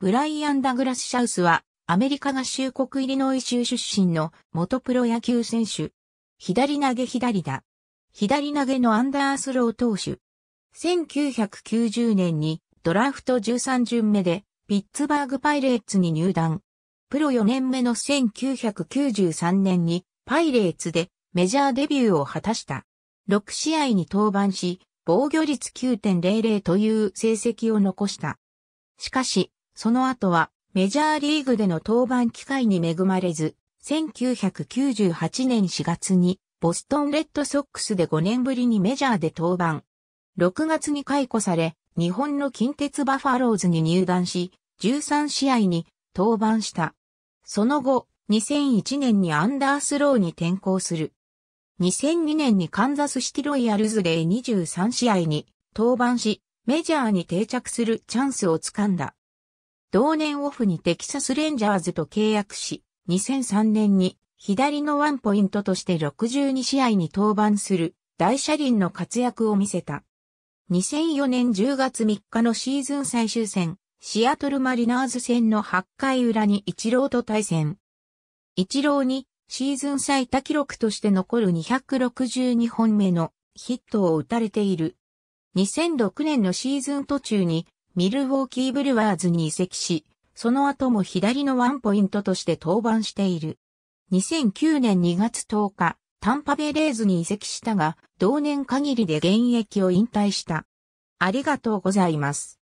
ブライアン・ダグラス・シャウスは、アメリカ合衆国イリノイ州出身の元プロ野球選手。左投げ左打。左投げのアンダースロー投手。1990年にドラフト13巡目でピッツバーグパイレーツに入団。プロ4年目の1993年にパイレーツでメジャーデビューを果たした。6試合に登板し、防御率9.00という成績を残した。しかし、その後はメジャーリーグでの登板機会に恵まれず、1998年4月にボストンレッドソックスで5年ぶりにメジャーで登板。6月に解雇され、日本の近鉄バファローズに入団し、13試合に登板した。その後、2001年にアンダースローに転向する。2002年にカンザスシティロイヤルズで23試合に登板し、メジャーに定着するチャンスをつかんだ。同年オフにテキサスレンジャーズと契約し、2003年に左のワンポイントとして62試合に登板する大車輪の活躍を見せた。2004年10月3日のシーズン最終戦、シアトルマリナーズ戦の8回裏に一郎と対戦。一郎にシーズン最多記録として残る262本目のヒットを打たれている。2006年のシーズン途中にミルウォーキーブルワーズに移籍し、その後も左のワンポイントとして登板している。2009年2月10日、タンパベレーズに移籍したが、同年限りで現役を引退した。ありがとうございます。